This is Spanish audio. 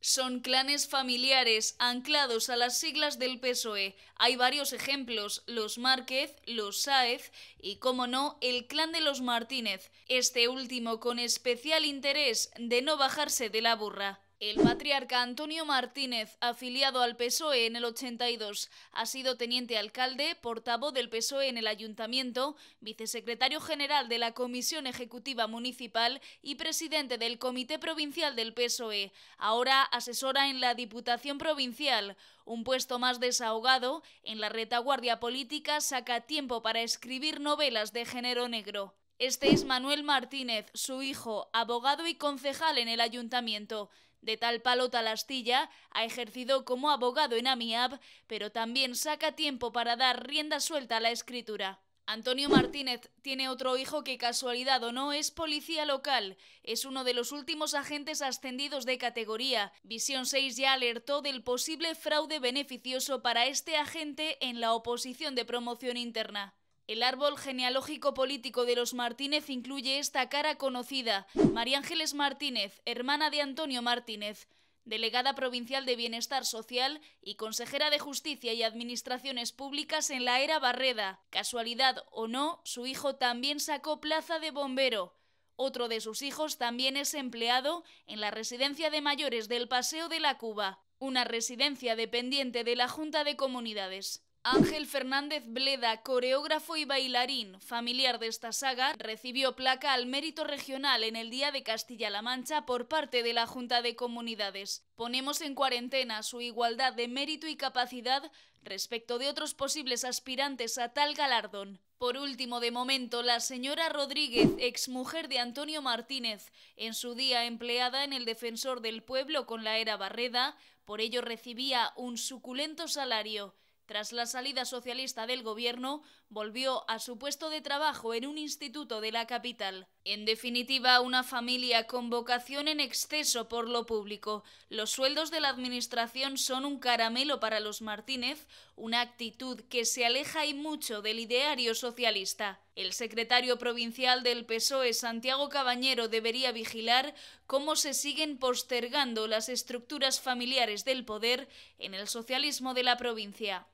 Son clanes familiares anclados a las siglas del PSOE. Hay varios ejemplos, los Márquez, los Sáez y, como no, el clan de los Martínez, este último con especial interés de no bajarse de la burra. El patriarca Antonio Martínez, afiliado al PSOE en el 82, ha sido teniente alcalde, portavoz del PSOE en el ayuntamiento, vicesecretario general de la Comisión Ejecutiva Municipal y presidente del Comité Provincial del PSOE. Ahora asesora en la Diputación Provincial. Un puesto más desahogado, en la retaguardia política saca tiempo para escribir novelas de género negro. Este es Manuel Martínez, su hijo, abogado y concejal en el ayuntamiento. De tal palo tal astilla, ha ejercido como abogado en AMIAB, pero también saca tiempo para dar rienda suelta a la escritura. Antonio Martínez tiene otro hijo que casualidad o no es policía local. Es uno de los últimos agentes ascendidos de categoría. Visión 6 ya alertó del posible fraude beneficioso para este agente en la oposición de promoción interna. El árbol genealógico político de los Martínez incluye esta cara conocida, María Ángeles Martínez, hermana de Antonio Martínez, delegada provincial de Bienestar Social y consejera de Justicia y Administraciones Públicas en la era Barreda. Casualidad o no, su hijo también sacó plaza de bombero. Otro de sus hijos también es empleado en la residencia de mayores del Paseo de la Cuba, una residencia dependiente de la Junta de Comunidades. Ángel Fernández Bleda, coreógrafo y bailarín, familiar de esta saga, recibió placa al mérito regional en el Día de Castilla-La Mancha por parte de la Junta de Comunidades. Ponemos en cuarentena su igualdad de mérito y capacidad respecto de otros posibles aspirantes a tal galardón. Por último, de momento, la señora Rodríguez, exmujer de Antonio Martínez, en su día empleada en el Defensor del Pueblo con la era Barreda, por ello recibía un suculento salario. Tras la salida socialista del gobierno, volvió a su puesto de trabajo en un instituto de la capital. En definitiva, una familia con vocación en exceso por lo público. Los sueldos de la administración son un caramelo para los Martínez, una actitud que se aleja y mucho del ideario socialista. El secretario provincial del PSOE, Santiago Cabañero, debería vigilar cómo se siguen postergando las estructuras familiares del poder en el socialismo de la provincia.